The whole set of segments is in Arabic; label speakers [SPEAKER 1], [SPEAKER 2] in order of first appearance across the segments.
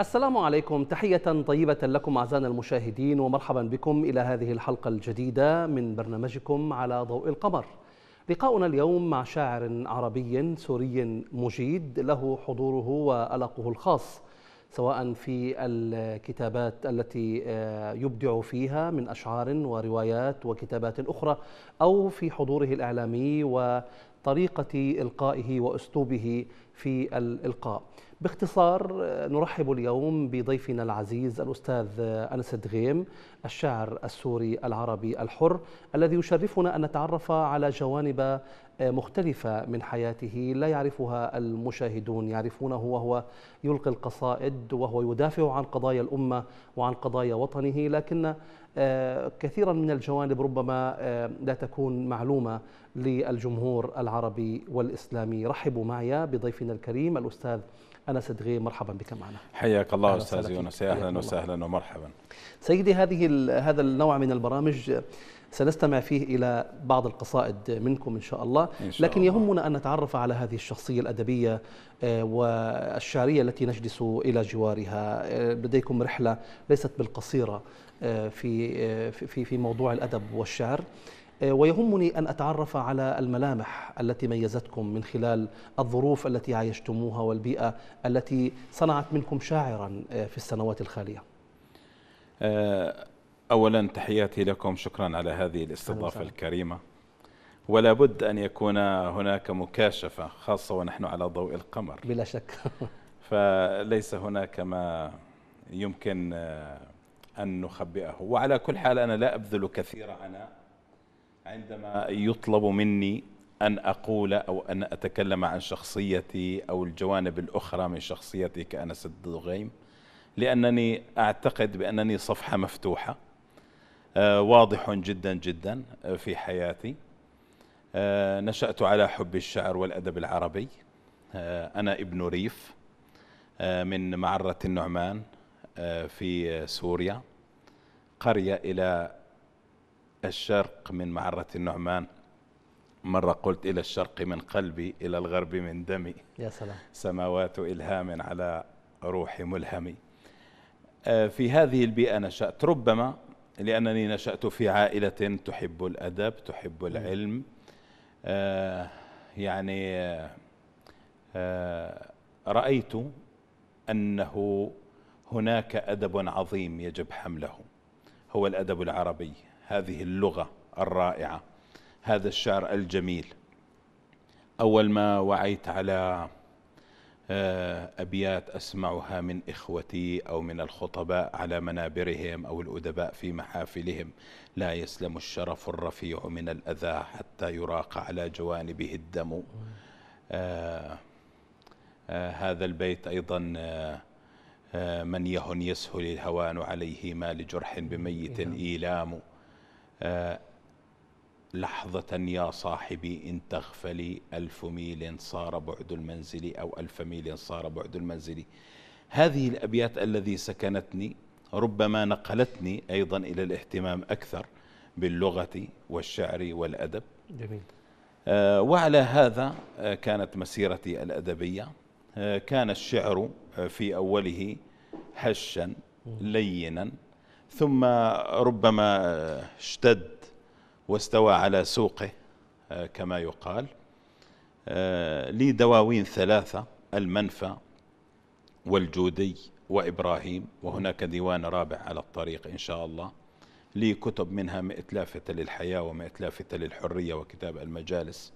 [SPEAKER 1] السلام عليكم تحية طيبة لكم أعزائنا المشاهدين ومرحبا بكم إلى هذه الحلقة الجديدة من برنامجكم على ضوء القمر لقاؤنا اليوم مع شاعر عربي سوري مجيد له حضوره وألقه الخاص سواء في الكتابات التي آه، يبدع فيها من أشعار وروايات وكتابات أخرى أو في حضوره الإعلامي و طريقة إلقائه وأسلوبه في الإلقاء باختصار نرحب اليوم بضيفنا العزيز الأستاذ أنس الدغيم الشاعر السوري العربي الحر الذي يشرفنا أن نتعرف على جوانب مختلفة من حياته لا يعرفها المشاهدون يعرفونه وهو يلقي القصائد وهو يدافع عن قضايا الأمة وعن قضايا وطنه لكن آه، كثيرا من الجوانب ربما آه، لا تكون معلومة للجمهور العربي والإسلامي رحبوا معي بضيفنا الكريم الأستاذ أنس دغي مرحبا بك معنا
[SPEAKER 2] حياك الله أستاذ يونس أهلا وسهلا ومرحبا
[SPEAKER 1] سيدي هذه هذا النوع من البرامج سنستمع فيه إلى بعض القصائد منكم إن شاء الله إن شاء لكن الله. يهمنا أن نتعرف على هذه الشخصية الأدبية آه، والشعرية التي نجلس إلى جوارها آه، لديكم رحلة ليست بالقصيرة آه، في, في, في موضوع الأدب والشعر ويهمني أن أتعرف على الملامح التي ميزتكم من خلال الظروف التي عايشتموها والبيئة التي صنعت منكم شاعرا في السنوات الخالية
[SPEAKER 2] أولا تحياتي لكم شكرا على هذه الاستضافة الكريمة ولا بد أن يكون هناك مكاشفة خاصة ونحن على ضوء القمر بلا شك فليس هناك ما يمكن آه، أن نخبئه وعلى كل حال أنا لا أبذل كثيرا أنا عندما يطلب مني أن أقول أو أن أتكلم عن شخصيتي أو الجوانب الأخرى من شخصيتي كأنس الدغيم لأنني أعتقد بأنني صفحة مفتوحة آه، واضح جدا جدا آه، في حياتي آه، نشأت على حب الشعر والأدب العربي أنا ابن ريف من معرة النعمان في سوريا قرية إلى الشرق من معرة النعمان مرة قلت إلى الشرق من قلبي إلى الغرب من دمي يا سلام سماوات إلهام على روحي ملهمي في هذه البيئة نشأت ربما لأنني نشأت في عائلة تحب الأدب تحب العلم آه يعني آه رأيت أنه هناك أدب عظيم يجب حمله هو الأدب العربي هذه اللغة الرائعة هذا الشعر الجميل أول ما وعيت على آه، أبيات أسمعها من إخوتي أو من الخطباء على منابرهم أو الأدباء في محافلهم لا يسلم الشرف الرفيع من الأذى حتى يراق على جوانبه الدم آه آه هذا البيت أيضا آه, آه، من يهن يسهل الهوان عليه ما لجرح بميت نعم. إيلام آه، لحظة يا صاحبي إن تغفلي ألف ميل صار بعد المنزل أو ألف ميل صار بعد المنزل هذه الأبيات الذي سكنتني ربما نقلتني أيضا إلى الاهتمام أكثر باللغة والشعر والأدب جميل آه، وعلى هذا آه، كانت مسيرتي الأدبية آه، كان الشعر في أوله هشا لينا ثم ربما اشتد واستوى على سوقه آه، كما يقال آه، لي دواوين ثلاثة المنفى والجودي وإبراهيم وهناك ديوان رابع على الطريق إن شاء الله لي كتب منها مئة لافتة للحياة ومئة لافتة للحرية وكتاب المجالس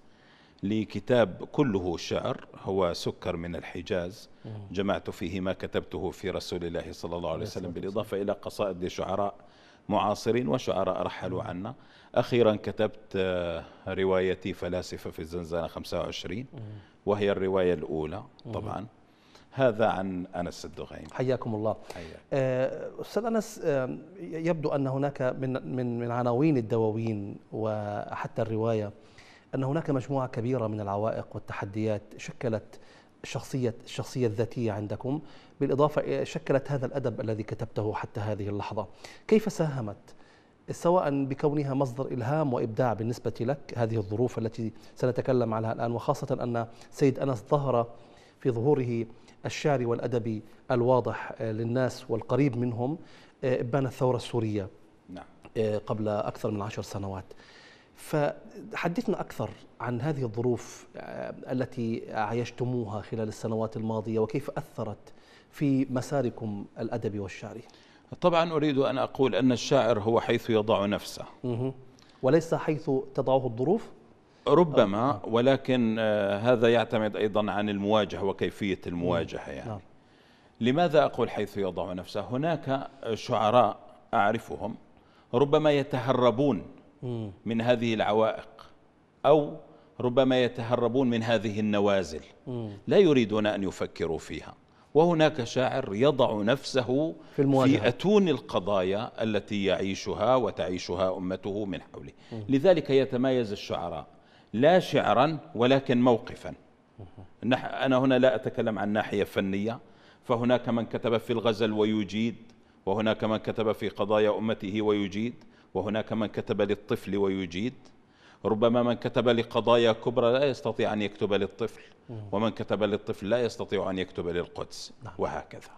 [SPEAKER 2] لي كتاب كله شعر هو سكر من الحجاز جمعت فيه ما كتبته في رسول الله صلى الله عليه وسلم بالإضافة إلى قصائد لشعراء معاصرين وشعراء رحلوا عنا أخيرا كتبت آه، روايتي فلاسفة في الزنزانة 25 وهي الرواية الأولى طبعا هذا عن أنس الدغيم
[SPEAKER 1] حياكم الله آه، أستاذ أنس آه، يبدو أن هناك من, من, من عناوين الدواوين وحتى الرواية أن هناك مجموعة كبيرة من العوائق والتحديات شكلت الشخصية الشخصية الذاتية عندكم بالإضافة شكلت هذا الأدب الذي كتبته حتى هذه اللحظة كيف ساهمت سواء بكونها مصدر إلهام وإبداع بالنسبة لك هذه الظروف التي سنتكلم عنها الآن وخاصة أن سيد أنس ظهر في ظهوره الشعري والأدبي الواضح آه، للناس والقريب منهم آه، إبان الثورة السورية نعم. آه، قبل أكثر من عشر سنوات فحدثنا أكثر عن هذه الظروف آه، التي عايشتموها خلال السنوات الماضية وكيف أثرت في مساركم الأدبي والشعري
[SPEAKER 2] طبعا أريد أن أقول أن الشاعر هو حيث يضع نفسه
[SPEAKER 1] وليس حيث تضعه الظروف
[SPEAKER 2] ربما آه. ولكن آه، هذا يعتمد أيضا عن المواجهة وكيفية المواجهة يعني نعم. لماذا أقول حيث يضع نفسه هناك شعراء أعرفهم ربما يتهربون من هذه العوائق أو ربما يتهربون من هذه النوازل لا يريدون أن يفكروا فيها وهناك شاعر يضع نفسه في, المواجهة. في أتون القضايا التي يعيشها وتعيشها أمته من حوله لذلك يتميز الشعراء لا شعرا ولكن موقفا أنا هنا لا أتكلم عن ناحية فنية فهناك من كتب في الغزل ويجيد وهناك من كتب في قضايا أمته ويجيد وهناك من كتب للطفل ويجيد ربما من كتب لقضايا كبرى لا يستطيع أن يكتب للطفل ومن كتب للطفل لا يستطيع أن يكتب للقدس نعم. وهكذا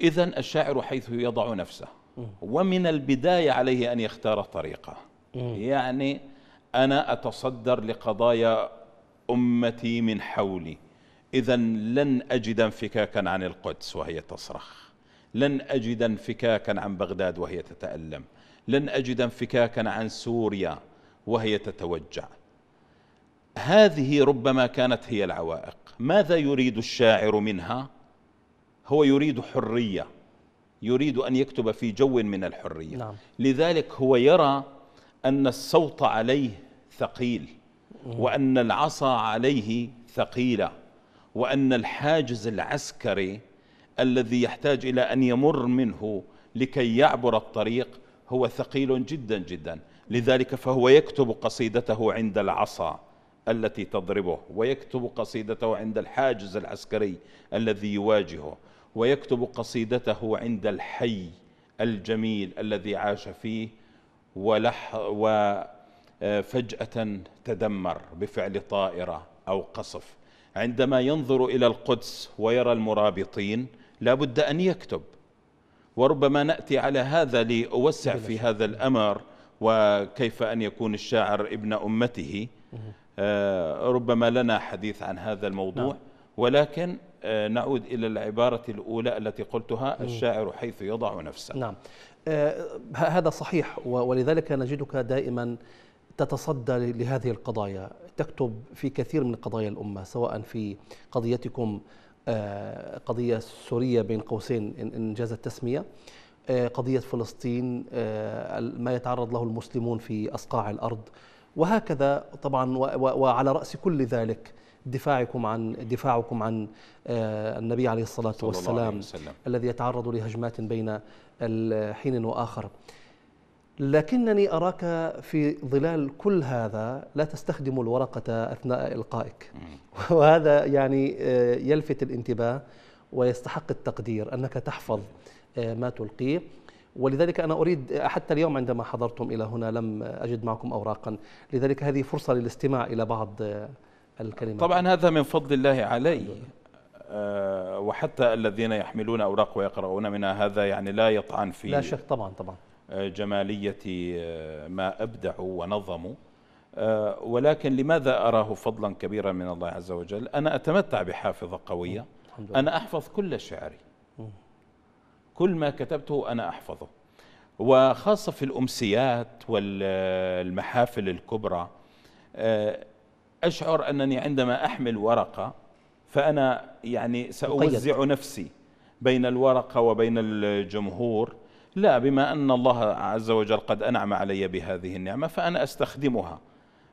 [SPEAKER 2] إذا الشاعر حيث يضع نفسه ومن البداية عليه أن يختار طريقة يعني أنا أتصدر لقضايا أمتي من حولي إذا لن أجد انفكاكا عن القدس وهي تصرخ لن أجد انفكاكا عن بغداد وهي تتألم لن أجد انفكاكا عن سوريا وهي تتوجع هذه ربما كانت هي العوائق ماذا يريد الشاعر منها هو يريد حرية يريد أن يكتب في جو من الحرية نعم. لذلك هو يرى أن الصوت عليه ثقيل وأن العصا عليه ثقيلة وأن الحاجز العسكري الذي يحتاج إلى أن يمر منه لكي يعبر الطريق هو ثقيل جدا جدا لذلك فهو يكتب قصيدته عند العصا التي تضربه ويكتب قصيدته عند الحاجز العسكري الذي يواجهه ويكتب قصيدته عند الحي الجميل الذي عاش فيه ولح وفجأة تدمر بفعل طائرة أو قصف عندما ينظر إلى القدس ويرى المرابطين لا بد أن يكتب وربما نأتي على هذا لأوسع في هذا الأمر وكيف أن يكون الشاعر ابن أمته آه، ربما لنا حديث عن هذا الموضوع نعم. ولكن آه، نعود إلى العبارة الأولى التي قلتها الشاعر حيث يضع نفسه
[SPEAKER 1] نعم آه، هذا صحيح ولذلك نجدك دائما تتصدى لهذه القضايا تكتب في كثير من قضايا الأمة سواء في قضيتكم آه، قضية سورية بين قوسين إن جاز التسمية آه، قضية فلسطين آه، ما يتعرض له المسلمون في أصقاع الأرض وهكذا طبعا وعلى رأس كل ذلك دفاعكم عن دفاعكم عن النبي عليه الصلاة والسلام عليه وسلم. الذي يتعرض لهجمات بين حين وآخر لكنني أراك في ظلال كل هذا لا تستخدم الورقة أثناء إلقائك وهذا يعني آه، يلفت الانتباه ويستحق التقدير أنك تحفظ آه، ما تلقيه ولذلك أنا أريد حتى اليوم عندما حضرتم إلى هنا لم أجد معكم أوراقا لذلك هذه فرصة للاستماع إلى بعض آه، الكلمات
[SPEAKER 2] طبعا هذا من فضل الله علي وحتى الذين يحملون أوراق ويقرؤون منها هذا يعني لا يطعن في لا شك طبعا طبعا جمالية آه، ما أبدعوا ونظموا آه، ولكن لماذا أراه فضلا كبيرا من الله عز وجل أنا أتمتع بحافظة قوية أنا أحفظ كل شعري كل ما كتبته أنا أحفظه وخاصة في الأمسيات والمحافل الكبرى آه، أشعر أنني عندما أحمل ورقة فأنا يعني سأوزع نفسي بين الورقة وبين الجمهور لا بما أن الله عز وجل قد أنعم علي بهذه النعمة فأنا أستخدمها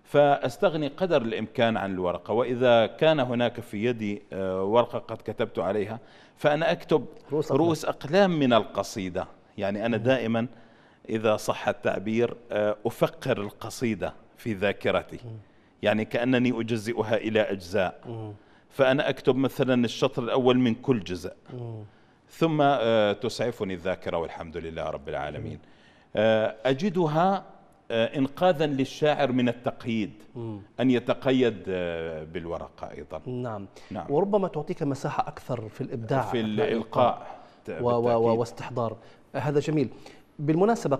[SPEAKER 2] فأستغني قدر الإمكان عن الورقة وإذا كان هناك في يدي آه، ورقة قد كتبت عليها فأنا أكتب رؤوس أقلام, رؤوس أقلام من القصيدة يعني أنا دائما إذا صح التعبير آه، أفقر القصيدة في ذاكرتي يعني كأنني أجزئها إلى أجزاء فأنا أكتب مثلا الشطر الأول من كل جزء ثم آه، تسعفني الذاكرة والحمد لله رب العالمين آه، أجدها آه، إنقاذا للشاعر من التقييد أن يتقيد
[SPEAKER 1] بالورقة أيضا نعم, نعم. وربما تعطيك مساحة أكثر في الإبداع في الإلقاء واستحضار هذا جميل بالمناسبة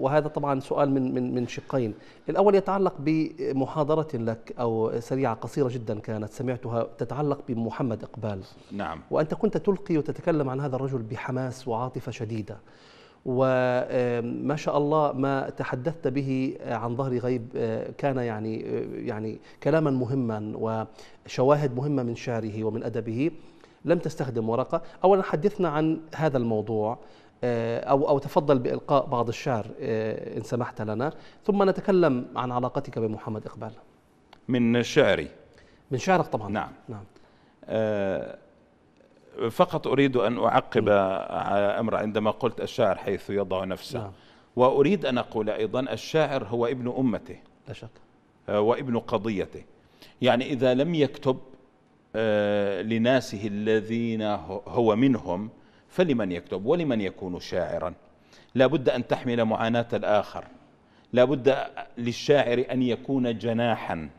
[SPEAKER 1] وهذا طبعا سؤال من من من شقين، الأول يتعلق بمحاضرة لك أو سريعة قصيرة جدا كانت سمعتها تتعلق بمحمد إقبال. نعم. وأنت كنت تلقي وتتكلم عن هذا الرجل بحماس وعاطفة شديدة. وما شاء الله ما تحدثت به عن ظهر غيب كان يعني يعني كلاما مهما وشواهد مهمة من شعره ومن أدبه لم تستخدم ورقة، أولا حدثنا عن هذا الموضوع آه، أو أو تفضل بإلقاء بعض الشعر آه، إن سمحت لنا ثم نتكلم عن علاقتك بمحمد إقبال
[SPEAKER 2] من شعري من شعرك طبعا نعم نعم أه فقط أريد أن أعقب على أمر عندما قلت الشاعر حيث يضع نفسه نعم. وأريد أن أقول أيضا الشاعر هو ابن أمته لا شك آه، وابن قضيته يعني إذا لم يكتب لناسه الذين هو منهم فلمن يكتب ولمن يكون شاعرا لا بد أن تحمل معاناة الآخر لا بد للشاعر أن يكون جناحا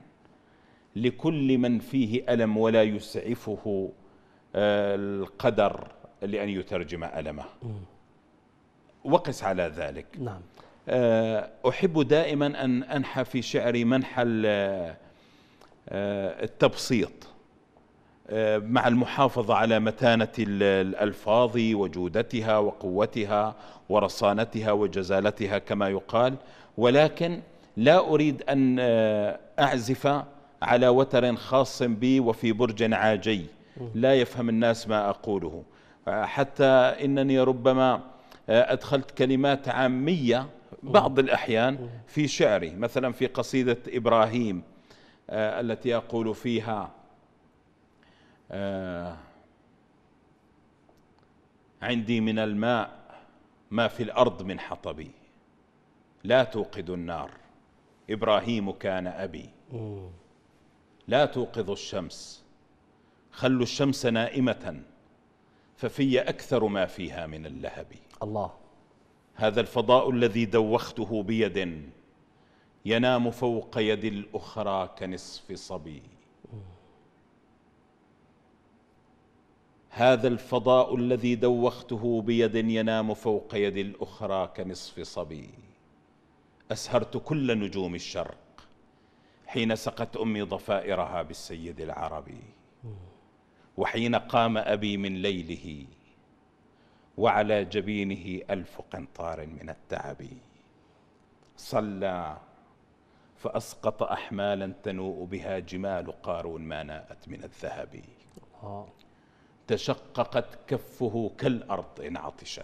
[SPEAKER 2] لكل من فيه ألم ولا يسعفه آه، القدر لأن يترجم ألمه وقس على ذلك نعم آه، أحب دائما أن أنحى في شعري منحى آه، التبسيط آه، مع المحافظة على متانة الألفاظ وجودتها وقوتها ورصانتها وجزالتها كما يقال ولكن لا أريد أن آه، أعزف على وتر خاص بي وفي برج عاجي لا يفهم الناس ما أقوله آه، حتى إنني ربما أدخلت كلمات عامية بعض الأحيان في شعري مثلا في قصيدة إبراهيم التي أقول فيها آه، عندي من الماء ما في الارض من حطبي لا توقد النار ابراهيم كان ابي لا توقظ الشمس خلوا الشمس نائمه ففي اكثر ما فيها من اللهب الله هذا الفضاء الذي دوخته بيد ينام فوق يد الاخرى كنصف صبي هذا الفضاء الذي دوخته بيد ينام فوق يد الاخرى كنصف صبي اسهرت كل نجوم الشرق حين سقت امي ضفائرها بالسيد العربي وحين قام ابي من ليله وعلى جبينه الف قنطار من التعب صلى فاسقط احمالا تنوء بها جمال قارون ما ناءت من الذهب تشققت كفه كالارض ان عطشت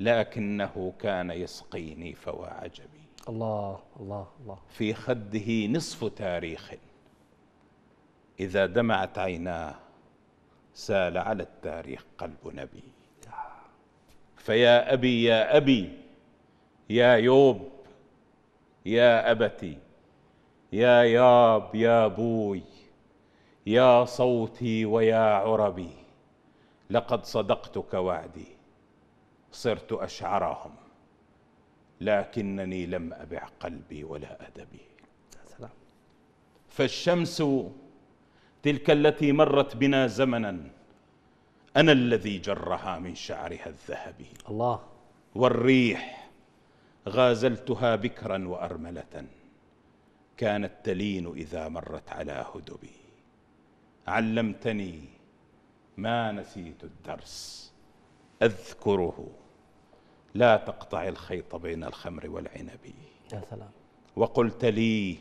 [SPEAKER 2] لكنه كان يسقيني فوا عجبي
[SPEAKER 1] الله الله الله
[SPEAKER 2] في خده نصف تاريخ اذا دمعت عيناه سال على التاريخ قلب نبي فيا ابي يا ابي يا يوب يا ابتي يا ياب يا بوي يا صوتي ويا عربي لقد صدقتك وعدي صرت اشعرهم لكنني لم ابع قلبي ولا ادبي سلام فالشمس تلك التي مرت بنا زمنا انا الذي جرها من شعرها الذهبي الله والريح غازلتها بكرا وارمله كانت تلين اذا مرت على هدبي علمتني ما نسيت الدرس أذكره لا تقطع الخيط بين الخمر والعنب يا سلام وقلت لي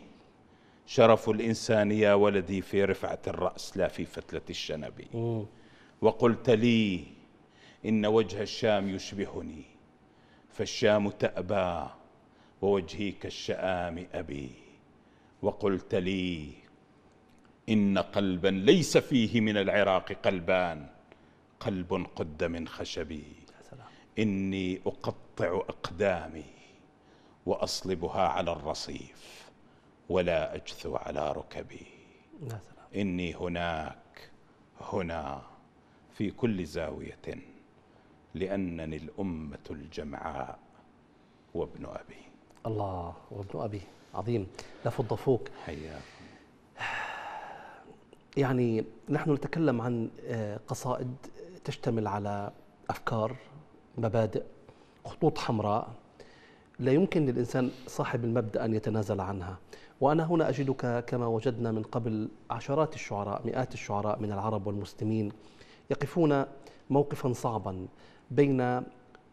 [SPEAKER 2] شرف الإنسان يا ولدي في رفعة الرأس لا في فتلة الشنب وقلت لي إن وجه الشام يشبهني فالشام تأبى ووجهي كالشآم أبي وقلت لي إن قلبا ليس فيه من العراق قلبان قلب قد من خشبي إني أقطع أقدامي وأصلبها على الرصيف ولا أجثو على ركبي إني هناك هنا في كل زاوية لأنني الأمة الجمعاء وابن أبي
[SPEAKER 1] الله وابن أبي عظيم لف الضفوك حياك يعني نحن نتكلم عن آه، قصائد تشتمل على افكار مبادئ خطوط حمراء لا يمكن للانسان صاحب المبدا ان يتنازل عنها وانا هنا اجدك كما وجدنا من قبل عشرات الشعراء مئات الشعراء من العرب والمسلمين يقفون موقفا صعبا بين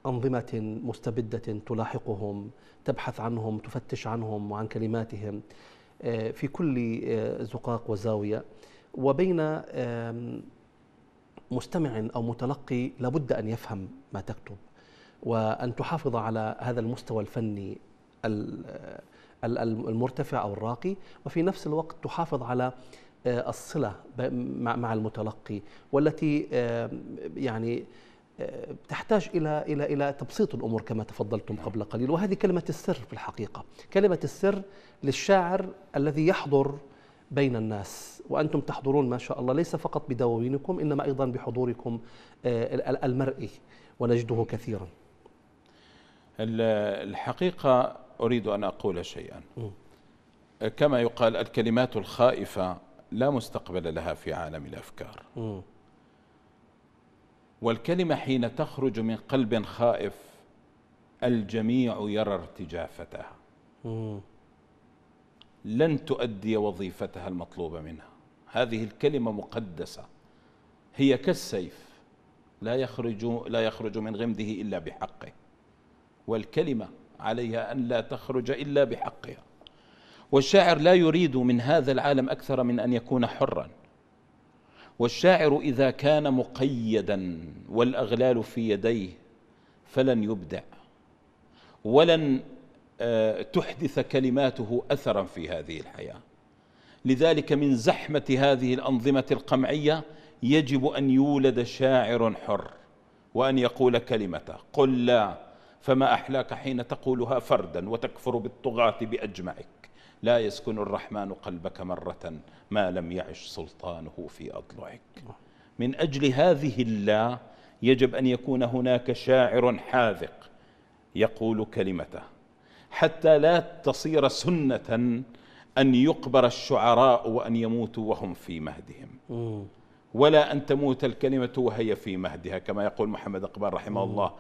[SPEAKER 1] انظمه مستبده تلاحقهم تبحث عنهم تفتش عنهم وعن كلماتهم آه، في كل آه، زقاق وزاويه وبين مستمع او متلقي لابد ان يفهم ما تكتب وان تحافظ على هذا المستوى الفني المرتفع او الراقي وفي نفس الوقت تحافظ على آه، الصله مع المتلقي والتي يعني آه، تحتاج الى الى الى تبسيط الامور كما تفضلتم قبل قليل وهذه كلمه السر في الحقيقه كلمه السر للشاعر الذي يحضر بين الناس وأنتم تحضرون ما شاء الله ليس فقط بدواوينكم إنما أيضا بحضوركم آه، المرئي ونجده كثيرا
[SPEAKER 2] الحقيقة أريد أن أقول شيئا آه، كما يقال الكلمات الخائفة لا مستقبل لها في عالم الأفكار والكلمة حين تخرج من قلب خائف الجميع يرى ارتجافتها لن تؤدي وظيفتها المطلوبة منها هذه الكلمة مقدسة هي كالسيف لا يخرج لا يخرج من غمده إلا بحقه والكلمة عليها أن لا تخرج إلا بحقها والشاعر لا يريد من هذا العالم أكثر من أن يكون حرا والشاعر إذا كان مقيدا والأغلال في يديه فلن يبدع ولن آه، تحدث كلماته اثرا في هذه الحياه لذلك من زحمه هذه الانظمه القمعيه يجب ان يولد شاعر حر وان يقول كلمته قل لا فما احلاك حين تقولها فردا وتكفر بالطغاه باجمعك لا يسكن الرحمن قلبك مره ما لم يعش سلطانه في اضلعك من اجل هذه اللا يجب ان يكون هناك شاعر حاذق يقول كلمته حتى لا تصير سنة أن يقبر الشعراء وأن يموتوا وهم في مهدهم ولا أن تموت الكلمة وهي في مهدها كما يقول محمد أقبال رحمه الله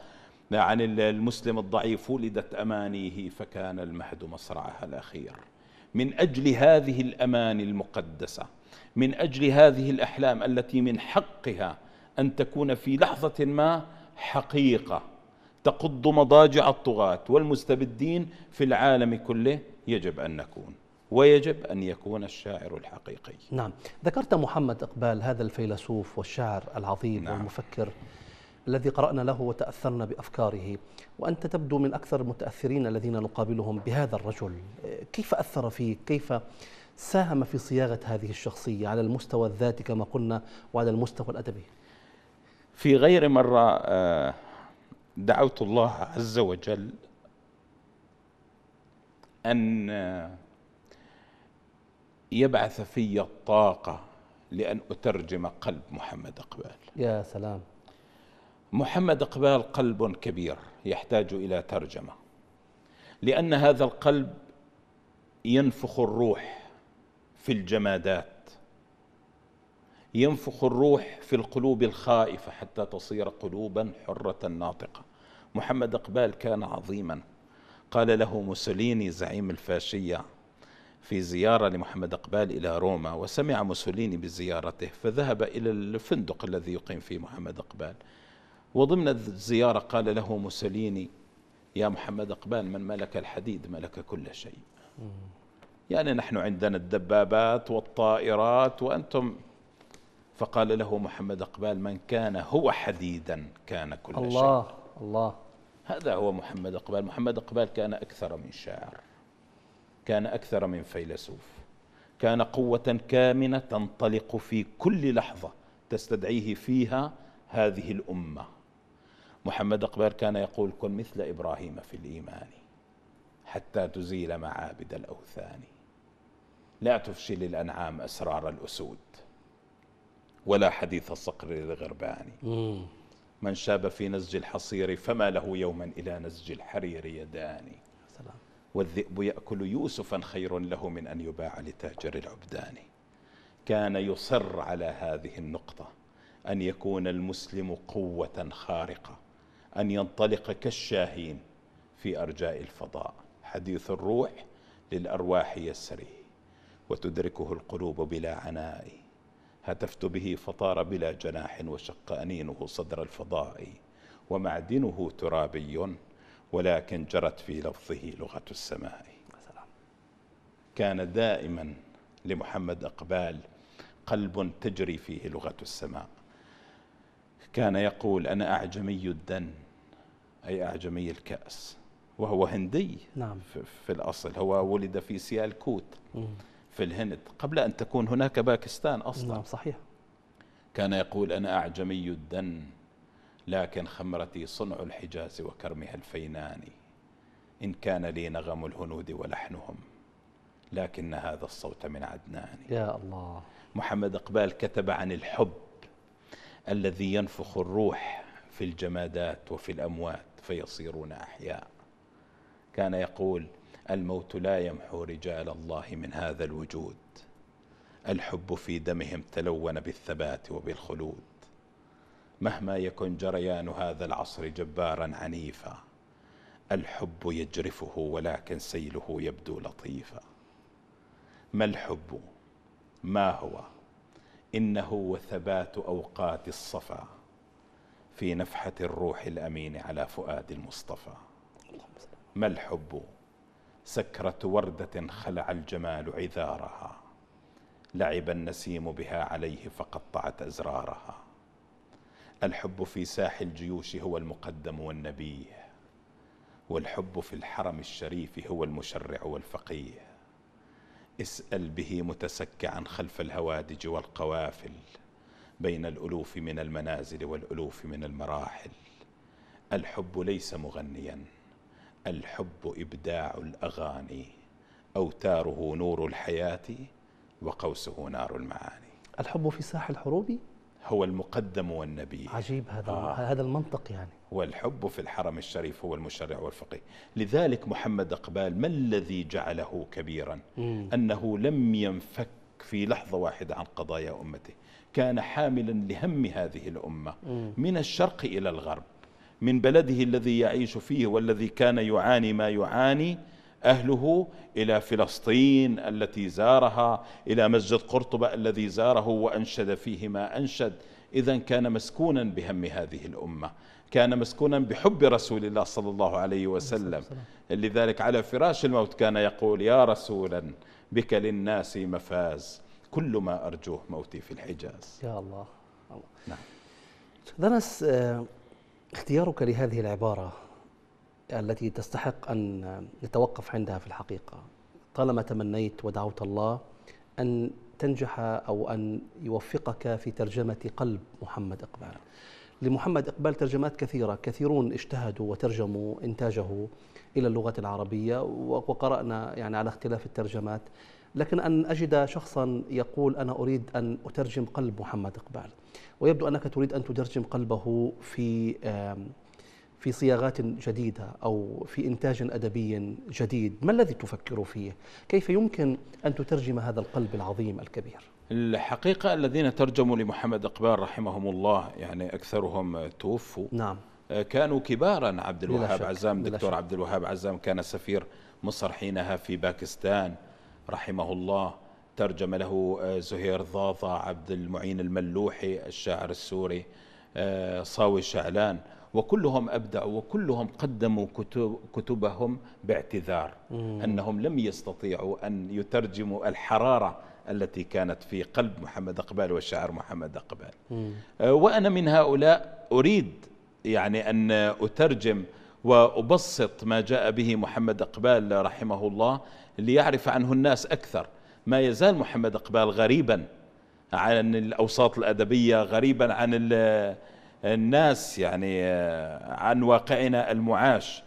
[SPEAKER 2] عن المسلم الضعيف ولدت أمانيه فكان المهد مصرعها الأخير من أجل هذه الأماني المقدسة من أجل هذه الأحلام التي من حقها أن تكون في لحظة ما حقيقة تقض مضاجع الطغاة والمستبدين في العالم كله يجب أن نكون ويجب أن يكون الشاعر الحقيقي
[SPEAKER 1] نعم ذكرت محمد إقبال هذا الفيلسوف والشاعر العظيم نعم. والمفكر الذي قرأنا له وتأثرنا بأفكاره وأنت تبدو من أكثر المتأثرين الذين نقابلهم بهذا الرجل كيف أثر فيك كيف ساهم في صياغة هذه الشخصية على المستوى الذاتي كما قلنا وعلى المستوى الأدبي
[SPEAKER 2] في غير مرة آه، دعوت الله عز وجل ان يبعث في الطاقه لان اترجم قلب محمد اقبال
[SPEAKER 1] يا سلام
[SPEAKER 2] محمد اقبال قلب كبير يحتاج الى ترجمه لان هذا القلب ينفخ الروح في الجمادات ينفخ الروح في القلوب الخائفة حتى تصير قلوبا حرة ناطقة محمد إقبال كان عظيما قال له موسوليني زعيم الفاشية في زيارة لمحمد إقبال إلى روما وسمع موسوليني بزيارته فذهب إلى الفندق الذي يقيم فيه محمد إقبال وضمن الزيارة قال له موسوليني يا محمد إقبال من ملك الحديد ملك كل شيء يعني نحن عندنا الدبابات والطائرات وأنتم فقال له محمد أقبال من كان هو حديدا كان كل الله شيء الله الله هذا هو محمد أقبال محمد أقبال كان أكثر من شاعر كان أكثر من فيلسوف كان قوة كامنة تنطلق في كل لحظة تستدعيه فيها هذه الأمة محمد أقبال كان يقول كن مثل إبراهيم في الإيمان حتى تزيل معابد الأوثان لا تفشل الأنعام أسرار الأسود ولا حديث الصقر للغربان من شاب في نسج الحصير فما له يوما إلى نسج الحرير يدان سلام. والذئب يأكل يوسفا خير له من أن يباع لتاجر العبدان كان يصر على هذه النقطة أن يكون المسلم قوة خارقة أن ينطلق كالشاهين في أرجاء الفضاء حديث الروح للأرواح يسري وتدركه القلوب بلا عناء هتفت به فطار بلا جناح وشق أنينه صدر الفضاء ومعدنه ترابي ولكن جرت في لفظه لغة السماء كان دائما لمحمد أقبال قلب تجري فيه لغة السماء كان يقول أنا أعجمي الدن أي أعجمي الكأس وهو هندي نعم. في الأصل هو ولد في سيالكوت في الهند قبل أن تكون هناك باكستان أصلا نعم صحيح كان يقول أنا أعجمي الدن لكن خمرتي صنع الحجاز وكرمها الفيناني إن كان لي نغم الهنود ولحنهم لكن هذا الصوت من عدنان يا الله محمد إقبال كتب عن الحب الذي ينفخ الروح في الجمادات وفي الأموات فيصيرون أحياء كان يقول الموت لا يمحو رجال الله من هذا الوجود الحب في دمهم تلون بالثبات وبالخلود مهما يكن جريان هذا العصر جبارا عنيفا الحب يجرفه ولكن سيله يبدو لطيفا ما الحب ما هو انه وثبات اوقات الصفا في نفحه الروح الامين على فؤاد المصطفى ما الحب سكرة وردة خلع الجمال عذارها لعب النسيم بها عليه فقطعت أزرارها الحب في ساح الجيوش هو المقدم والنبيه والحب في الحرم الشريف هو المشرع والفقيه اسأل به متسكعا خلف الهوادج والقوافل بين الألوف من المنازل والألوف من المراحل الحب ليس مغنياً الحب إبداع الأغاني أوتاره نور الحياة وقوسه نار المعاني
[SPEAKER 1] الحب في ساحل الحروب
[SPEAKER 2] هو المقدم والنبي عجيب هذا آه.
[SPEAKER 1] هذا المنطق يعني
[SPEAKER 2] والحب في الحرم الشريف هو المشرع والفقيه لذلك محمد أقبال ما الذي جعله كبيرا مم. أنه لم ينفك في لحظة واحدة عن قضايا أمته كان حاملا لهم هذه الأمة مم. من الشرق إلى الغرب من بلده الذي يعيش فيه والذي كان يعاني ما يعاني أهله إلى فلسطين التي زارها إلى مسجد قرطبة الذي زاره وأنشد فيه ما أنشد إذا كان مسكونا بهم هذه الأمة كان مسكونا بحب رسول الله صلى الله عليه وسلم لذلك على فراش الموت كان يقول يا رسولا بك للناس مفاز كل ما أرجوه موتي في الحجاز
[SPEAKER 1] يا الله, الله. نعم درس اختيارك لهذه العبارة التي تستحق أن نتوقف عندها في الحقيقة طالما تمنيت ودعوت الله أن تنجح أو أن يوفقك في ترجمة قلب محمد إقبال لمحمد إقبال ترجمات كثيرة كثيرون اجتهدوا وترجموا إنتاجه إلى اللغة العربية وقرأنا يعني على اختلاف الترجمات لكن أن أجد شخصا يقول أنا أريد أن أترجم قلب محمد إقبال ويبدو أنك تريد أن تترجم قلبه في في صياغات جديدة أو في إنتاج أدبي جديد ما الذي تفكر فيه؟ كيف يمكن أن تترجم هذا القلب العظيم الكبير؟
[SPEAKER 2] الحقيقة الذين ترجموا لمحمد إقبال رحمهم الله يعني أكثرهم توفوا نعم آه، كانوا كبارا عبد الوهاب عزام دكتور عبد الوهاب عزام كان سفير مصر حينها في باكستان رحمه الله ترجم له آه، زهير ضاضة عبد المعين الملوحي الشاعر السوري آه، صاوي الشعلان وكلهم أبدعوا وكلهم قدموا كتب كتبهم باعتذار أنهم لم يستطيعوا أن يترجموا الحرارة التي كانت في قلب محمد أقبال والشاعر محمد أقبال آه، وأنا من هؤلاء أريد يعني أن أترجم وأبسط ما جاء به محمد أقبال رحمه الله ليعرف عنه الناس أكثر ما يزال محمد إقبال غريبا عن الأوساط الأدبية غريبا عن الناس يعني آه، عن واقعنا المعاش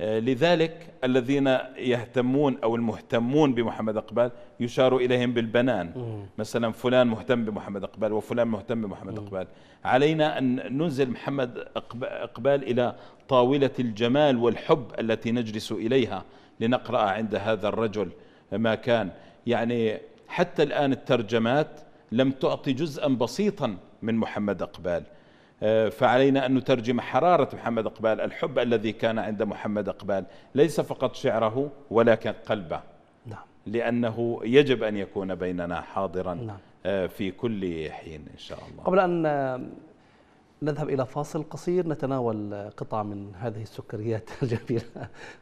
[SPEAKER 2] آه، لذلك الذين يهتمون أو المهتمون بمحمد إقبال يشار إليهم بالبنان مثلا فلان مهتم بمحمد إقبال وفلان مهتم بمحمد إقبال علينا أن ننزل محمد إقبال إلى طاولة الجمال والحب التي نجلس إليها لنقرأ عند هذا الرجل ما كان يعني حتى الآن الترجمات لم تعطي جزءا بسيطا من محمد أقبال آه، فعلينا أن نترجم حرارة محمد أقبال الحب الذي كان عند محمد أقبال ليس فقط شعره ولكن قلبه نعم. لأنه يجب أن يكون بيننا حاضرا نعم. آه، في كل حين إن شاء الله
[SPEAKER 1] قبل أن نذهب إلى فاصل قصير نتناول قطعة من هذه السكريات الجميلة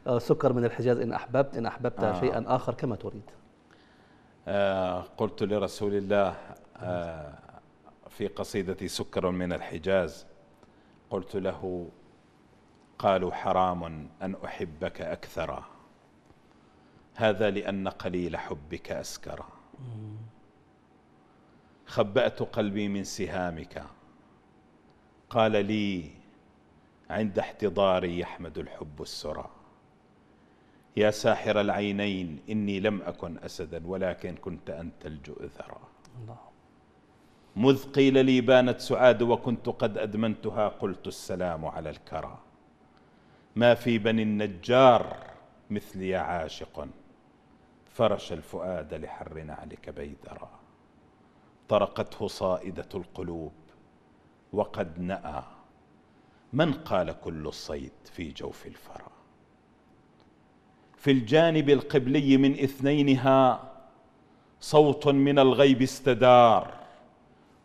[SPEAKER 1] آه، سكر من الحجاز إن أحببت إن أحببت آه. شيئا آخر كما تريد
[SPEAKER 2] آه قلت لرسول الله آه في قصيدتي سكر من الحجاز قلت له قالوا حرام أن أحبك أكثر هذا لأن قليل حبك أسكر خبأت قلبي من سهامك قال لي عند احتضاري يحمد الحب السرى يا ساحر العينين إني لم أكن أسدا ولكن كنت أنت الجؤذرا مذ قيل لي بانت سعاد وكنت قد أدمنتها قلت السلام على الكرى ما في بني النجار مثلي عاشق فرش الفؤاد لحر نعلك بيدرا طرقته صائدة القلوب وقد نأى من قال كل الصيد في جوف الفرا في الجانب القبلي من اثنينها صوت من الغيب استدار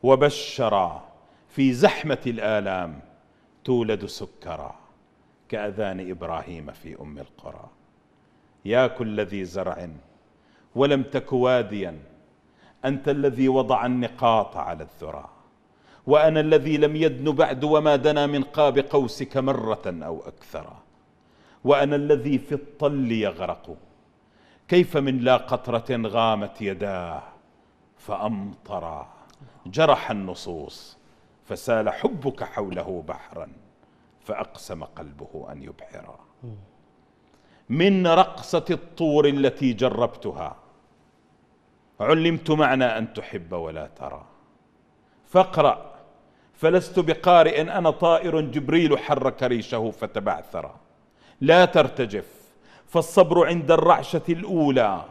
[SPEAKER 2] وبشر في زحمة الآلام تولد سكرا كأذان إبراهيم في أم القرى يا كل ذي زرع ولم تك واديا أنت الذي وضع النقاط على الذرى وأنا الذي لم يدن بعد وما دنا من قاب قوسك مرة أو أكثر وأنا الذي في الطل يغرق كيف من لا قطرة غامت يداه فأمطر جرح النصوص فسال حبك حوله بحرا فأقسم قلبه أن يبحرا من رقصة الطور التي جربتها علمت معنى أن تحب ولا ترى فاقرأ فلست بقارئ إن أنا طائر جبريل حرك ريشه فتبعثر لا ترتجف فالصبر عند الرعشة الأولى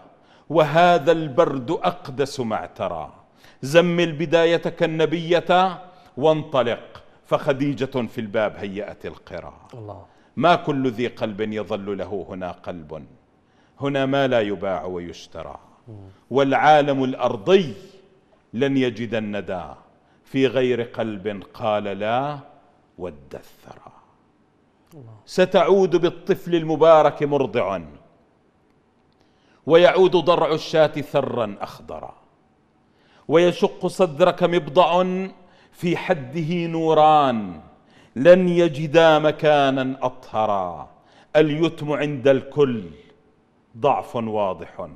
[SPEAKER 2] وهذا البرد أقدس ما اعترى زمل بدايتك النبية وانطلق فخديجة في الباب هيأت القرى الله ما كل ذي قلب يظل له هنا قلب هنا ما لا يباع ويشترى والعالم الأرضي لن يجد الندى في غير قلب قال لا ود ستعود بالطفل المبارك مرضع ويعود ضرع الشاة ثرا أخضرا ويشق صدرك مبضع في حده نوران لن يجدا مكانا أطهرا اليتم عند الكل ضعف واضح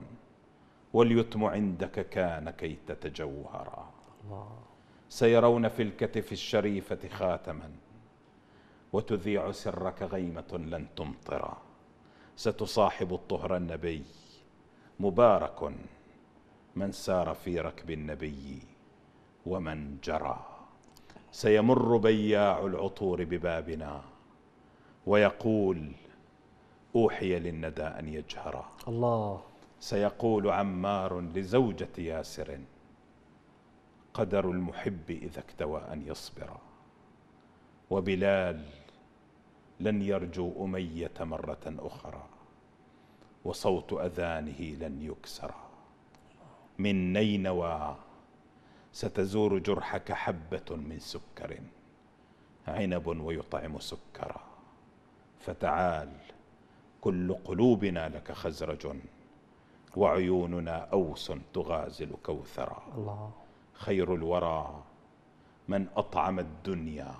[SPEAKER 2] واليتم عندك كان كي تتجوهرا الله سيرون في الكتف الشريفة خاتما وتذيع سرك غيمة لن تمطر ستصاحب الطهر النبي مبارك من سار في ركب النبي ومن جرى سيمر بياع العطور ببابنا ويقول اوحي للندى ان يجهرا الله سيقول عمار لزوجه ياسر قدر المحب إذا اكتوى أن يصبر وبلال لن يرجو أمية مرة أخرى وصوت أذانه لن يكسر من نينوى ستزور جرحك حبة من سكر عنب ويطعم سكرا فتعال كل قلوبنا لك خزرج وعيوننا أوس تغازل كوثرا الله خير الورى من اطعم الدنيا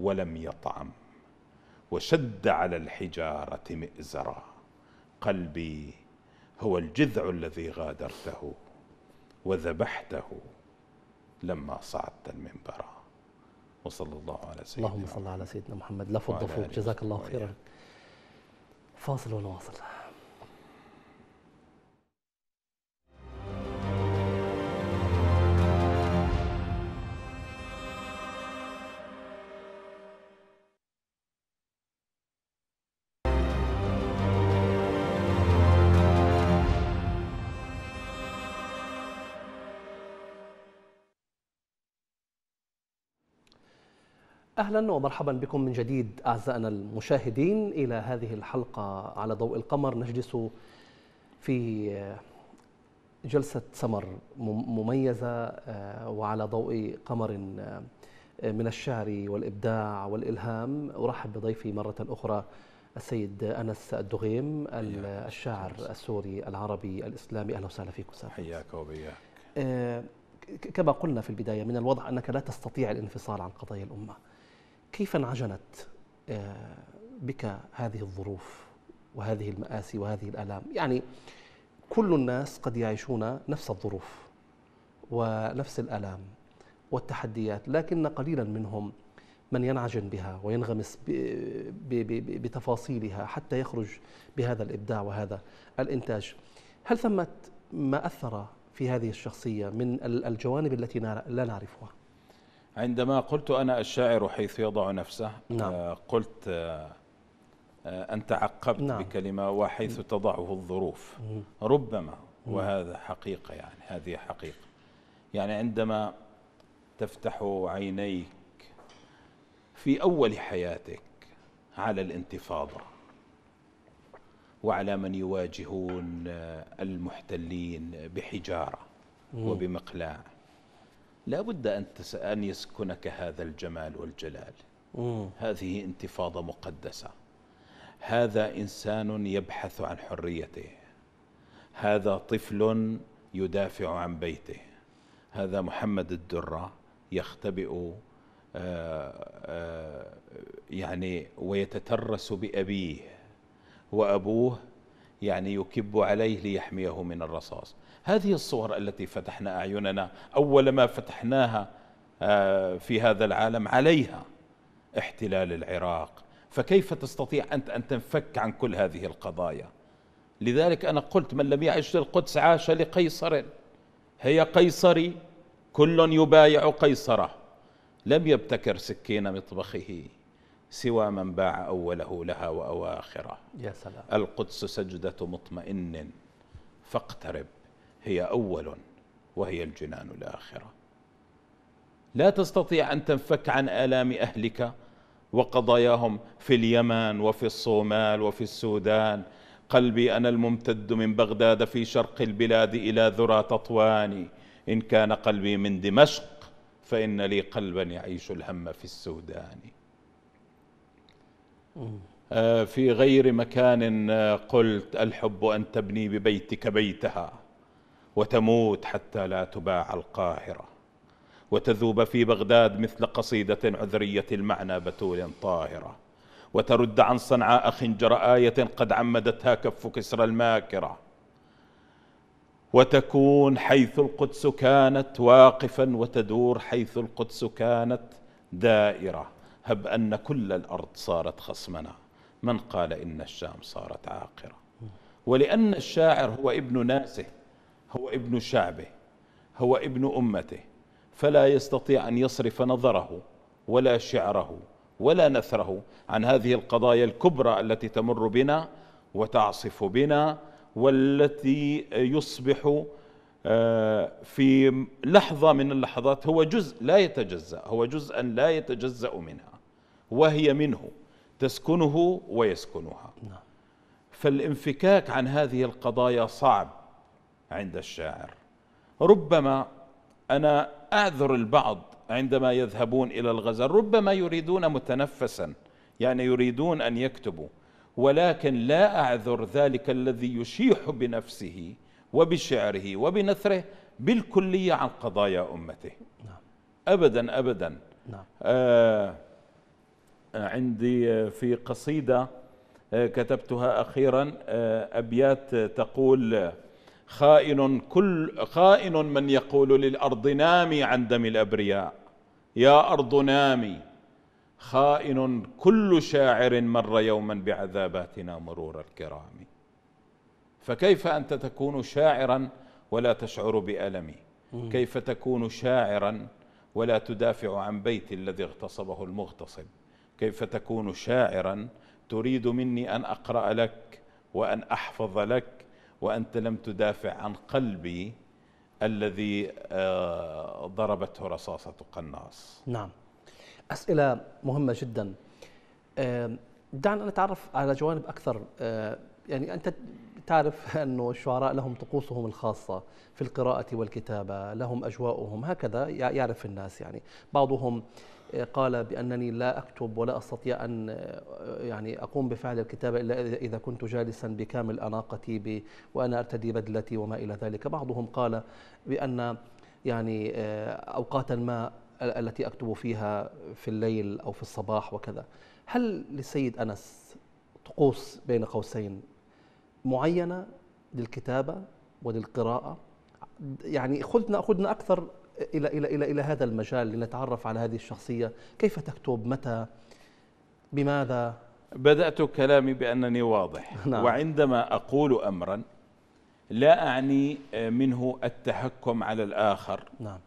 [SPEAKER 2] ولم يطعم وشد على الحجاره مئزرا قلبي هو الجذع الذي غادرته وذبحته لما صعدت المنبر وصلى الله على
[SPEAKER 1] سيدنا اللهم صل على سيدنا محمد لفظ ضفوف جزاك الله خيرا فاصل ونواصل اهلا ومرحبا بكم من جديد اعزائنا المشاهدين الى هذه الحلقه على ضوء القمر نجلس في جلسه سمر مميزه آه، وعلى ضوء قمر آه، من الشعر والابداع والالهام ارحب بضيفي مره اخرى السيد انس الدغيم الشاعر السوري العربي الاسلامي اهلا وسهلا فيك استاذ حياك وبياك آه، كما قلنا في البدايه من الوضع انك لا تستطيع الانفصال عن قضايا الامه كيف انعجنت آه، بك هذه الظروف وهذه المآسي وهذه الآلام يعني كل الناس قد يعيشون نفس الظروف ونفس الآلام والتحديات لكن قليلا منهم من ينعجن بها وينغمس بتفاصيلها حتى يخرج بهذا الإبداع وهذا الإنتاج هل ثمة ما أثر في هذه الشخصية من الجوانب التي لا نعرفها؟
[SPEAKER 2] عندما قلت أنا الشاعر حيث يضع نفسه نعم. آه، قلت آه، آه، أنت عقبت نعم. بكلمة وحيث تضعه الظروف ربما وهذا حقيقة يعني هذه حقيقة يعني عندما تفتح عينيك في أول حياتك على الانتفاضة وعلى من يواجهون المحتلين بحجارة وبمقلاع لا بد أن, أن يسكنك هذا الجمال والجلال مم. هذه انتفاضة مقدسة هذا إنسان يبحث عن حريته هذا طفل يدافع عن بيته هذا محمد الدرة يختبئ آه، آه، يعني ويتترس بأبيه وأبوه يعني يكب عليه ليحميه من الرصاص هذه الصور التي فتحنا أعيننا أول ما فتحناها آه، في هذا العالم عليها احتلال العراق فكيف تستطيع أنت أن تنفك عن كل هذه القضايا لذلك أنا قلت من لم يعش للقدس عاش لقيصر هي قيصري كل يبايع قيصره لم يبتكر سكين مطبخه سوى من باع أوله لها وأواخره يا سلام القدس سجدة مطمئن فاقترب هي أول وهي الجنان الآخرة لا تستطيع أن تنفك عن آلام أهلك وقضاياهم في اليمن وفي الصومال وفي السودان قلبي أنا الممتد من بغداد في شرق البلاد إلى ذرى تطواني إن كان قلبي من دمشق فإن لي قلبا يعيش الهم في السودان آه، في غير مكان آه، قلت الحب أن تبني ببيتك بيتها وتموت حتى لا تباع القاهرة وتذوب في بغداد مثل قصيدة عذرية المعنى بتول طاهرة وترد عن صنعاء خنجر آية قد عمدتها كف كسرى الماكرة وتكون حيث القدس كانت واقفا وتدور حيث القدس كانت دائرة هب أن كل الأرض صارت خصمنا من قال إن الشام صارت عاقرة ولأن الشاعر هو ابن ناسه هو ابن شعبه هو ابن امته فلا يستطيع ان يصرف نظره ولا شعره ولا نثره عن هذه القضايا الكبرى التي تمر بنا وتعصف بنا والتي يصبح آه، في لحظه من اللحظات هو جزء لا يتجزا هو جزءا لا يتجزا منها وهي منه تسكنه ويسكنها نعم. فالانفكاك عن هذه القضايا صعب عند الشاعر ربما أنا أعذر البعض عندما يذهبون إلى الغزل ربما يريدون متنفسا يعني يريدون أن يكتبوا ولكن لا أعذر ذلك الذي يشيح بنفسه وبشعره وبنثره بالكلية عن قضايا أمته نعم. أبدا أبدا نعم. آه عندي في قصيدة آه، كتبتها أخيرا آه، أبيات تقول خائن كل خائن من يقول للارض نامي عن دم الابرياء يا ارض نامي خائن كل شاعر مر يوما بعذاباتنا مرور الكرام فكيف انت تكون شاعرا ولا تشعر بالمي كيف تكون شاعرا ولا تدافع عن بيت الذي اغتصبه المغتصب كيف تكون شاعرا تريد مني ان اقرا لك وان احفظ لك وأنت لم تدافع عن قلبي الذي آه، ضربته رصاصة قناص
[SPEAKER 1] نعم أسئلة مهمة جدا آه، دعنا نتعرف على جوانب أكثر آه، يعني أنت تعرف أنه الشعراء لهم طقوسهم الخاصة في القراءة والكتابة لهم أجواؤهم هكذا يعرف الناس يعني بعضهم قال بأنني لا أكتب ولا أستطيع أن آه، يعني أقوم بفعل الكتابة إلا إذا كنت جالسا بكامل أناقتي وأنا أرتدي بدلتي وما إلى ذلك بعضهم قال بأن يعني آه، أوقاتا ما التي أكتب فيها في الليل أو في الصباح وكذا هل للسيد أنس طقوس بين قوسين معينة للكتابة وللقراءة يعني خذنا خذنا أكثر إلى, إلى, إلى, إلى هذا المجال لنتعرف على هذه الشخصية كيف تكتب متى بماذا
[SPEAKER 2] بدأت كلامي بأنني واضح نعم. وعندما أقول أمرا لا أعني آه، منه التحكم على الآخر نعم.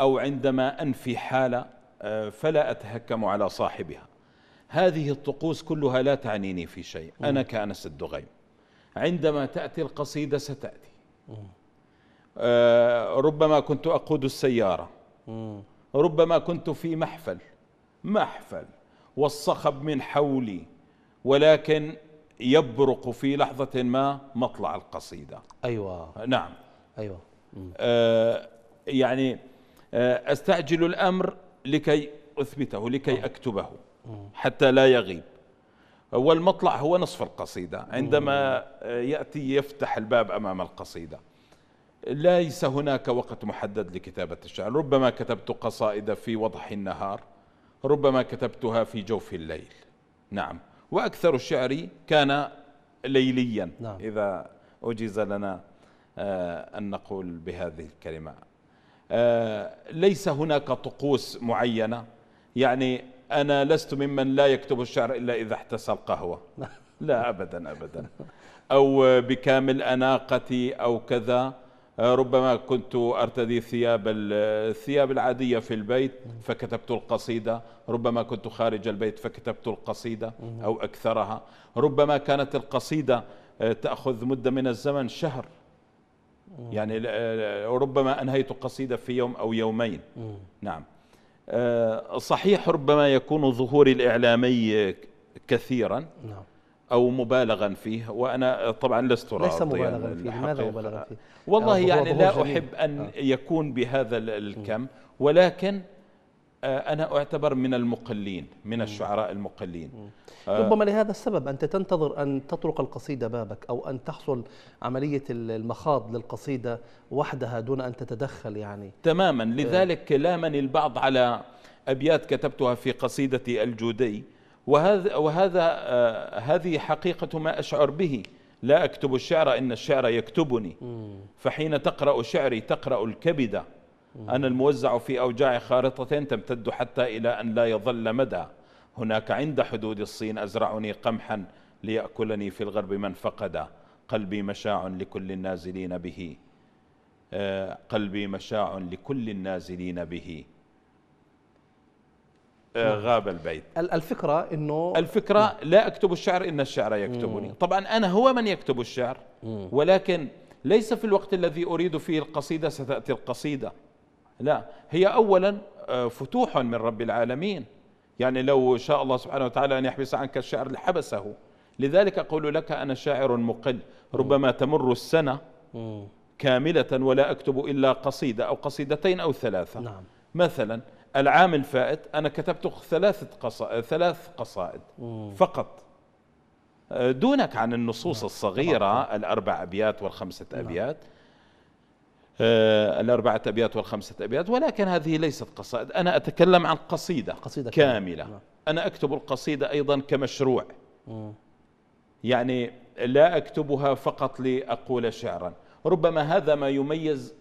[SPEAKER 2] أو عندما أنفي حالة آه، فلا أتهكم على صاحبها هذه الطقوس كلها لا تعنيني في شيء أنا كأنس الدغيم عندما تأتي القصيدة ستأتي آه، ربما كنت أقود السيارة ربما كنت في محفل محفل والصخب من حولي ولكن يبرق في لحظة ما مطلع القصيدة أيوة نعم أيوة آه يعني آه أستعجل الأمر لكي أثبته لكي أوه. أكتبه أوه. حتى لا يغيب والمطلع هو نصف القصيدة عندما أوه. يأتي يفتح الباب أمام القصيدة ليس هناك وقت محدد لكتابة الشعر ربما كتبت قصائد في وضح النهار ربما كتبتها في جوف الليل نعم وأكثر شعري كان ليليا نعم. إذا أجيز لنا آه، أن نقول بهذه الكلمة آه، ليس هناك طقوس معينة يعني أنا لست ممن لا يكتب الشعر إلا إذا احتسى القهوة نعم. لا أبدا أبدا أو بكامل أناقتي أو كذا ربما كنت ارتدي ثياب الثياب العاديه في البيت فكتبت القصيده ربما كنت خارج البيت فكتبت القصيده او اكثرها ربما كانت القصيده آه، تاخذ مده من الزمن شهر يعني آه، آه، ربما انهيت قصيده في يوم او يومين نعم صحيح ربما يكون ظهوري الاعلامي كثيرا نعم أو مبالغا فيه وأنا طبعا لست راضيا ليس مبالغا فيه لماذا يعني.
[SPEAKER 1] مبالغا فيه؟ والله آه، يعني لا أحب
[SPEAKER 2] أن آه. يكون بهذا الكم ولكن آه، أنا أعتبر من المقلين من الشعراء المقلين ربما
[SPEAKER 1] لهذا السبب أنت تنتظر أن تطرق القصيدة بابك أو أن تحصل عملية المخاض للقصيدة وحدها دون أن تتدخل يعني
[SPEAKER 2] تماما لذلك لامني البعض على أبيات كتبتها في قصيدتي الجودي وهذا وهذا آه، هذه حقيقة ما أشعر به لا أكتب الشعر إن الشعر يكتبني فحين تقرأ شعري تقرأ الكبدة أنا الموزع في أوجاع خارطة تمتد حتى إلى أن لا يظل مدى هناك عند حدود الصين أزرعني قمحا ليأكلني في الغرب من فقد قلبي مشاع لكل النازلين به آه، قلبي مشاع لكل النازلين به آه، نعم. غاب البيت
[SPEAKER 1] الفكرة أنه
[SPEAKER 2] الفكرة لا أكتب الشعر إن الشعر يكتبني طبعا أنا هو من يكتب الشعر ولكن ليس في الوقت الذي أريد فيه القصيدة ستأتي القصيدة لا هي أولا آه، فتوح من رب العالمين يعني لو شاء الله سبحانه وتعالى أن يحبس عنك الشعر لحبسه لذلك أقول لك أنا شاعر مقل ربما تمر السنة كاملة ولا أكتب إلا قصيدة أو قصيدتين أو ثلاثة نعم. مثلا العام الفائت انا كتبت ثلاثه قصائد ثلاث قصائد فقط دونك عن النصوص نعم. الصغيره الاربع ابيات والخمسه نعم. ابيات آه، الأربعة أبيات والخمسة أبيات ولكن هذه ليست قصائد أنا أتكلم عن قصيدة, قصيدة كاملة لا. نعم. أنا أكتب القصيدة أيضا كمشروع يعني لا أكتبها فقط لأقول شعرا ربما هذا ما يميز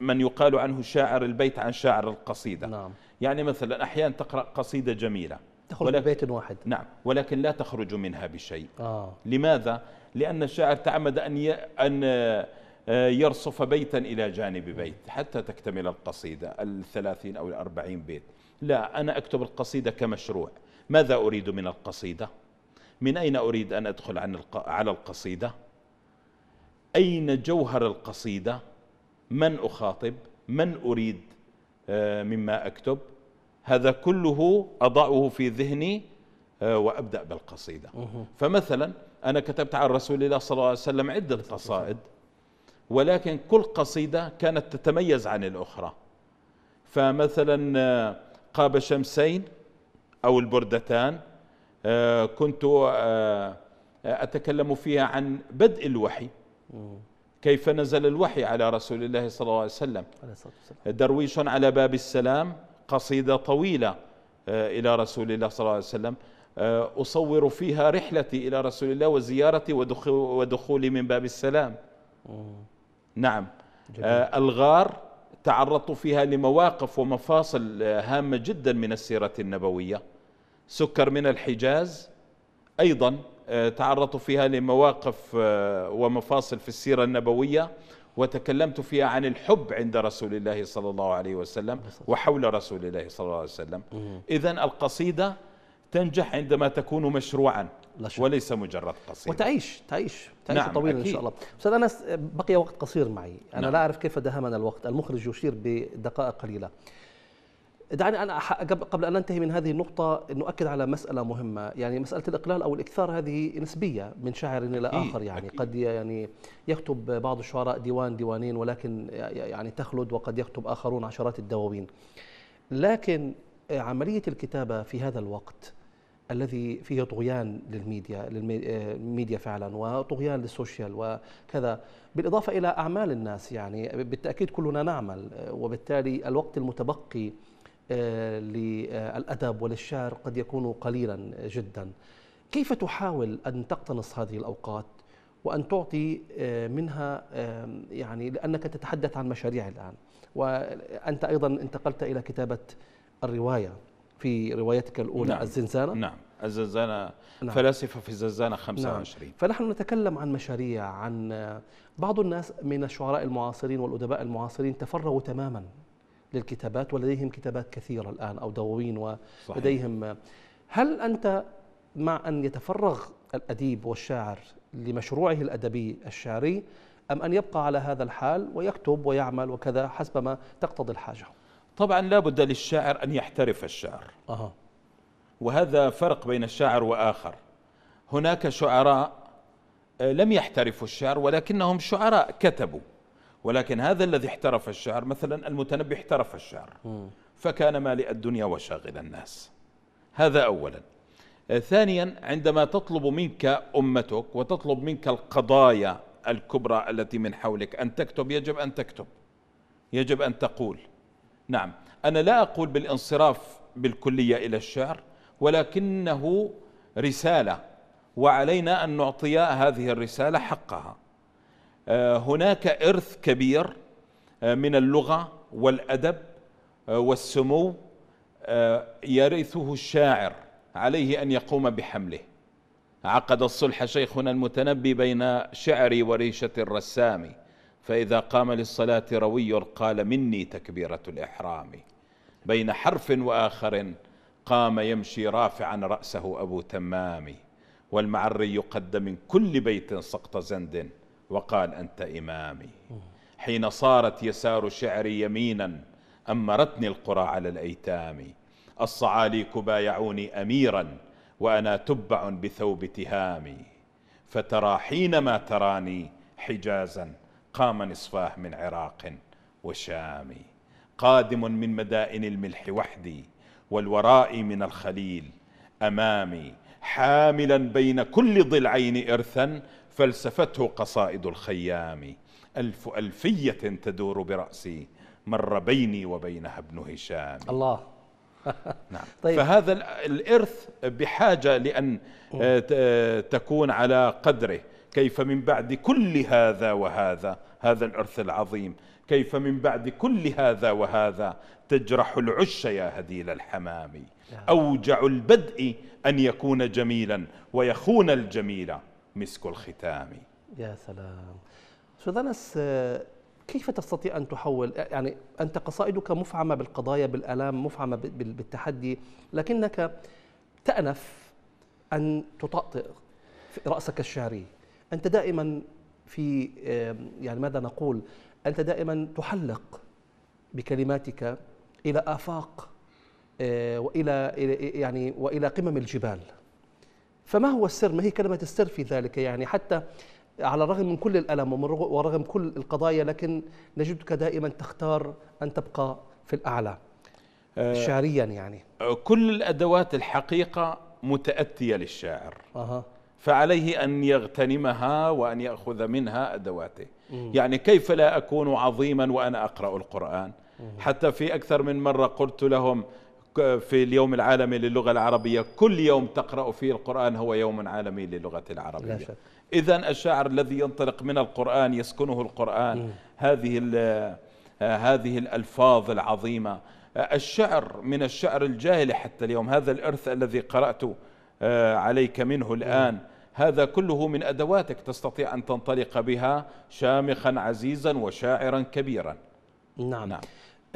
[SPEAKER 2] من يقال عنه شاعر البيت عن شاعر القصيدة نعم. يعني مثلا أحيانا تقرأ قصيدة جميلة تخرج ولكن بيت واحد نعم ولكن لا تخرج منها بشيء آه. لماذا؟ لأن الشاعر تعمد أن أن آه، يرصف بيتا إلى جانب بيت حتى تكتمل القصيدة الثلاثين أو الأربعين بيت لا أنا أكتب القصيدة كمشروع ماذا أريد من القصيدة؟ من أين أريد أن أدخل عن الق... على القصيدة؟ أين جوهر القصيدة؟ من أخاطب؟ من أريد آه، مما أكتب هذا كله أضعه في ذهني آه، وأبدأ بالقصيدة فمثلا أنا كتبت عن رسول الله صلى الله عليه وسلم عدة قصائد ولكن كل قصيدة كانت تتميز عن الأخرى فمثلا آه، قاب شمسين أو البردتان كنت أتكلم فيها عن بدء الوحي كيف نزل الوحي على رسول الله صلى الله عليه وسلم درويش على باب السلام قصيدة طويلة آه، إلى رسول الله صلى الله عليه وسلم آه، أصور فيها رحلتي إلى رسول الله وزيارتي ودخولي من باب السلام نعم جميل. آه، الغار تعرضت فيها لمواقف ومفاصل هامة جدا من السيرة النبوية سكر من الحجاز أيضا آه، تعرضت فيها لمواقف آه، ومفاصل في السيرة النبوية وتكلمت فيها عن الحب عند رسول الله صلى الله عليه وسلم وحول رسول الله صلى الله عليه وسلم إذا القصيدة تنجح عندما تكون مشروعا وليس مجرد قصيدة وتعيش
[SPEAKER 1] تعيش تعيش نعم طويلا إن شاء الله أستاذ أنس بقي وقت قصير معي أنا نعم. لا أعرف كيف دهمنا الوقت المخرج يشير بدقائق قليلة دعني انا قبل ان ننتهي من هذه النقطة نؤكد على مسألة مهمة، يعني مسألة الإقلال أو الإكثار هذه نسبية من شاعر إلى آخر يعني قد يعني يكتب بعض الشعراء ديوان ديوانين ولكن يعني تخلد وقد يكتب آخرون عشرات الدواوين. لكن عملية الكتابة في هذا الوقت الذي فيه طغيان للميديا للميديا فعلا وطغيان للسوشيال وكذا بالإضافة إلى أعمال الناس يعني بالتأكيد كلنا نعمل وبالتالي الوقت المتبقي آه، للأدب وللشعر قد يكون قليلا جدا كيف تحاول أن تقتنص هذه الأوقات وأن تعطي آه، منها يعني لأنك تتحدث عن مشاريع الآن وأنت أيضا انتقلت إلى كتابة الرواية في روايتك الأولى نعم الزنزانة نعم الزنزانة نعم فلاسفة في الزنزانة 25 نعم فنحن نتكلم عن مشاريع عن آه، بعض الناس من الشعراء المعاصرين والأدباء المعاصرين تفرغوا تماما للكتابات ولديهم كتابات كثيرة الآن أو دواوين ولديهم هل أنت مع أن يتفرغ الأديب والشاعر لمشروعه الأدبي الشعري أم أن يبقى على هذا الحال ويكتب ويعمل وكذا حسب ما تقتضي الحاجة
[SPEAKER 2] طبعا لا بد للشاعر أن يحترف الشعر أه. وهذا فرق بين الشاعر وآخر هناك شعراء آه، لم يحترفوا الشعر ولكنهم شعراء كتبوا ولكن هذا الذي احترف الشعر مثلا المتنبي احترف الشعر فكان مالئ الدنيا وشاغل الناس هذا أولا آه، ثانيا عندما تطلب منك أمتك وتطلب منك القضايا الكبرى التي من حولك أن تكتب يجب أن تكتب يجب أن تقول نعم أنا لا أقول بالانصراف بالكلية إلى الشعر ولكنه رسالة وعلينا أن نعطي هذه الرسالة حقها آه، هناك إرث كبير آه، من اللغة والأدب آه، والسمو يرثه الشاعر عليه أن يقوم بحمله عقد الصلح شيخنا المتنبي بين شعري وريشة الرسام فإذا قام للصلاة روي قال مني تكبيرة الإحرام بين حرف وآخر قام يمشي رافعا رأسه أبو تمام والمعري قد من كل بيت سقط زند وقال أنت إمامي حين صارت يسار شعري يمينا أمرتني القرى على الأيتام الصعاليك بايعوني أميرا وأنا تبع بثوب تهامي فترى حينما تراني حجازا قام نصفاه من عراق وشامي قادم من مدائن الملح وحدي والوراء من الخليل أمامي حاملا بين كل ضلعين إرثا فلسفته قصائد الخيام ألف ألفية تدور برأسي مر بيني وبينها ابن هشام الله نعم طيب. فهذا الإرث بحاجة لأن آه، آه، تكون على قدره كيف من بعد كل هذا وهذا هذا الإرث العظيم كيف من بعد كل هذا وهذا تجرح العش يا هديل الحمام أوجع البدء أن يكون جميلا ويخون الجميل مسك الختام
[SPEAKER 1] يا سلام أستاذ أنس آه، كيف تستطيع أن تحول يعني أنت قصائدك مفعمة بالقضايا بالألام مفعمة بالتحدي لكنك تأنف أن تطأطئ رأسك الشعري أنت دائما في آه، يعني ماذا نقول أنت دائما تحلق بكلماتك إلى آفاق آه، وإلى يعني وإلى قمم الجبال فما هو السر ما هي كلمة السر في ذلك يعني حتى على الرغم من كل الألم ورغم كل القضايا لكن نجدك دائما تختار أن تبقى في الأعلى آه، شعريا يعني
[SPEAKER 2] آه، كل الأدوات الحقيقة متأتية للشاعر أه. فعليه أن يغتنمها وأن يأخذ منها أدواته م. يعني كيف لا أكون عظيما وأنا أقرأ القرآن م. حتى في أكثر من مرة قلت لهم في اليوم العالمي للغة العربية كل يوم تقرأ فيه القرآن هو يوم عالمي للغة العربية إذا الشعر الذي ينطلق من القرآن يسكنه القرآن هذه هذه الألفاظ العظيمة الشعر من الشعر الجاهلي حتى اليوم هذا الإرث الذي قرأت آه، عليك منه الآن هذا كله من أدواتك تستطيع أن تنطلق بها شامخا عزيزا وشاعرا كبيرا
[SPEAKER 1] نعم, نعم.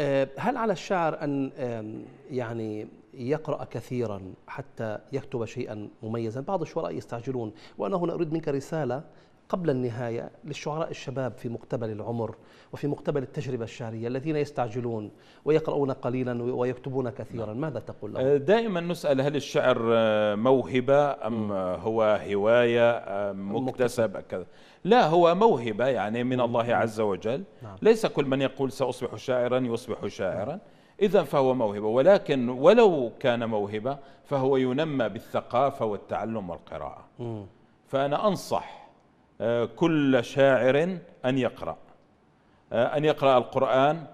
[SPEAKER 1] آه، هل على الشاعر أن يعني يقرأ كثيرا حتى يكتب شيئا مميزا بعض الشعراء يستعجلون وأنا هنا أريد منك رسالة قبل النهاية للشعراء الشباب في مقتبل العمر وفي مقتبل التجربة الشعرية الذين يستعجلون ويقرؤون قليلا ويكتبون كثيرا نعم. ماذا تقول
[SPEAKER 2] لهم؟ آه، دائما نسأل هل الشعر آه، موهبة أم هو هواية أم مكتسب كذا لا هو موهبة يعني من الله عز وجل نعم. ليس كل من يقول سأصبح شاعرا يصبح شاعرا إذا فهو موهبة ولكن ولو كان موهبة فهو ينمى بالثقافة والتعلم والقراءة فأنا أنصح آه، كل شاعر أن يقرأ آه، أن يقرأ القرآن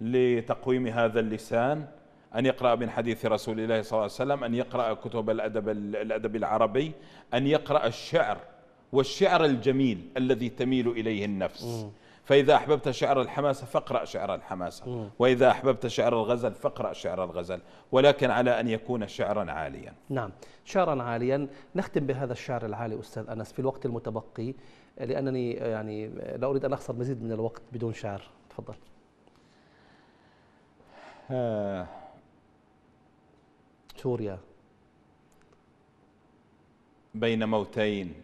[SPEAKER 2] لتقويم هذا اللسان أن يقرأ من حديث رسول الله صلى الله عليه وسلم أن يقرأ كتب الأدب, الأدب العربي أن يقرأ الشعر والشعر الجميل الذي تميل إليه النفس فإذا أحببت شعر الحماسة فاقرأ شعر الحماسة وإذا أحببت شعر الغزل فاقرأ شعر الغزل ولكن على أن يكون شعرا عاليا
[SPEAKER 1] نعم شعرا عاليا نختم بهذا الشعر العالي أستاذ أنس في الوقت المتبقي لأنني يعني لا أريد أن أخسر مزيد من الوقت بدون شعر تفضل آه. سوريا
[SPEAKER 2] بين موتين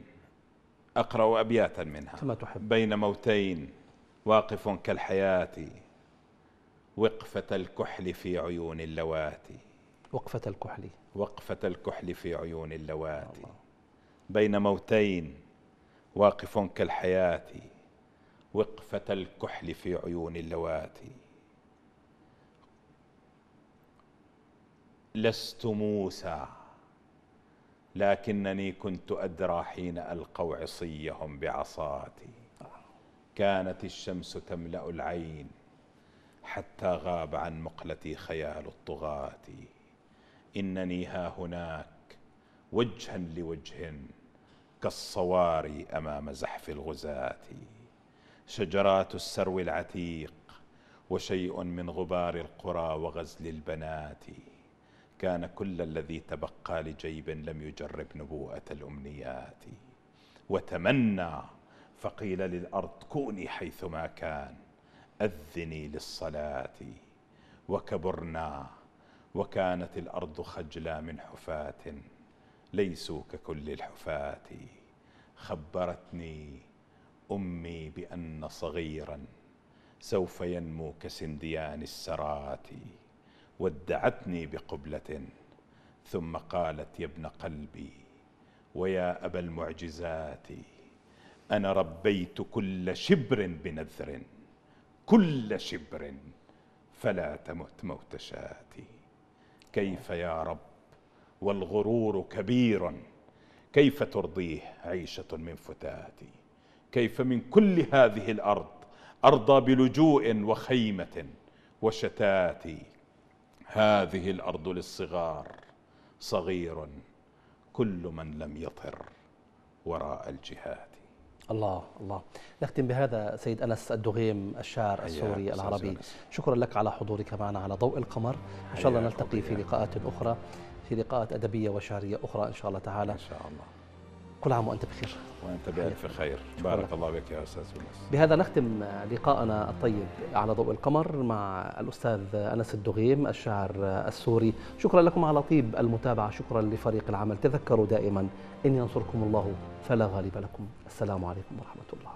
[SPEAKER 2] أقرأ أبياتا منها كما تحب بين موتين واقف كالحياة وقفة الكحل في عيون اللواتي
[SPEAKER 1] وقفة الكحل
[SPEAKER 2] وقفة الكحل في عيون اللواتي بين موتين واقف كالحياة وقفة الكحل في عيون اللواتي لست موسى لكنني كنت أدرى حين ألقوا عصيهم بعصاتي كانت الشمس تملأ العين حتى غاب عن مقلتي خيال الطغاة إنني ها هناك وجها لوجه كالصواري أمام زحف الغزاة شجرات السرو العتيق وشيء من غبار القرى وغزل البنات كان كل الذي تبقى لجيب لم يجرب نبوءة الأمنيات وتمنى فقيل للأرض كوني حيثما كان أذني للصلاة وكبرنا وكانت الأرض خجلا من حفاة ليسوا ككل الحفاة خبرتني أمي بأن صغيرا سوف ينمو كسنديان السرات ودعتني بقبله ثم قالت يا ابن قلبي ويا ابا المعجزات انا ربيت كل شبر بنذر كل شبر فلا تمت موت شاتي كيف يا رب والغرور كبير كيف ترضيه عيشه من فتاتي كيف من كل هذه الارض ارضى بلجوء وخيمه وشتاتي هذه الارض للصغار صغير كل من لم يطر وراء الجهاد
[SPEAKER 1] الله الله نختم بهذا سيد أنس الدغيم الشاعر السوري العربي شكرا لك على حضورك معنا على ضوء القمر إن شاء الله نلتقي في لقاءات أخرى في لقاءات أدبية وشعرية أخرى إن شاء الله تعالى إن شاء الله كل عام وأنت بخير
[SPEAKER 2] وأنت بألف خير بارك الله بك يا أستاذ يونس
[SPEAKER 1] بهذا نختم لقاءنا الطيب على ضوء القمر مع الأستاذ أنس الدغيم الشاعر السوري شكرا لكم على طيب المتابعة شكرا لفريق العمل تذكروا دائما إن ينصركم الله فلا غالب لكم السلام عليكم ورحمة الله